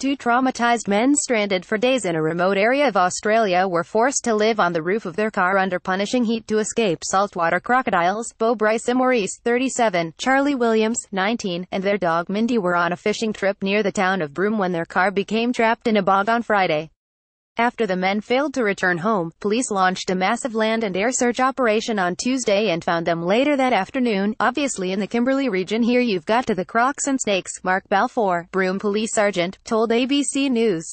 Two traumatized men stranded for days in a remote area of Australia were forced to live on the roof of their car under punishing heat to escape saltwater crocodiles. Bo Bryce and Maurice, 37, Charlie Williams, 19, and their dog Mindy were on a fishing trip near the town of Broome when their car became trapped in a bog on Friday. After the men failed to return home, police launched a massive land and air search operation on Tuesday and found them later that afternoon, obviously in the Kimberley region here you've got to the crocs and snakes, Mark Balfour, Broome Police Sergeant, told ABC News.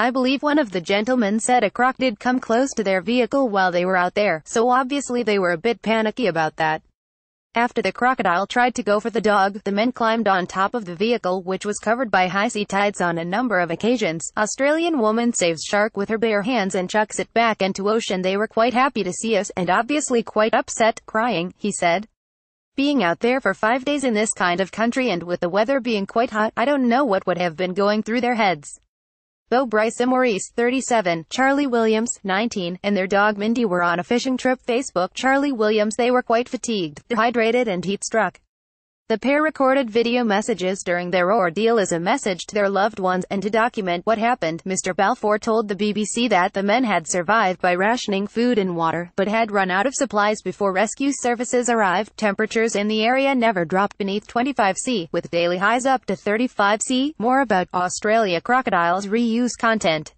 I believe one of the gentlemen said a croc did come close to their vehicle while they were out there, so obviously they were a bit panicky about that. After the crocodile tried to go for the dog, the men climbed on top of the vehicle, which was covered by high sea tides on a number of occasions. Australian woman saves shark with her bare hands and chucks it back into ocean. They were quite happy to see us, and obviously quite upset, crying, he said. Being out there for five days in this kind of country and with the weather being quite hot, I don't know what would have been going through their heads. Though Bryce and Maurice, 37, Charlie Williams, 19, and their dog Mindy were on a fishing trip. Facebook Charlie Williams They were quite fatigued, dehydrated and heat-struck. The pair recorded video messages during their ordeal as a message to their loved ones and to document what happened. Mr. Balfour told the BBC that the men had survived by rationing food and water, but had run out of supplies before rescue services arrived. Temperatures in the area never dropped beneath 25 C, with daily highs up to 35 C. More about Australia crocodiles reuse content.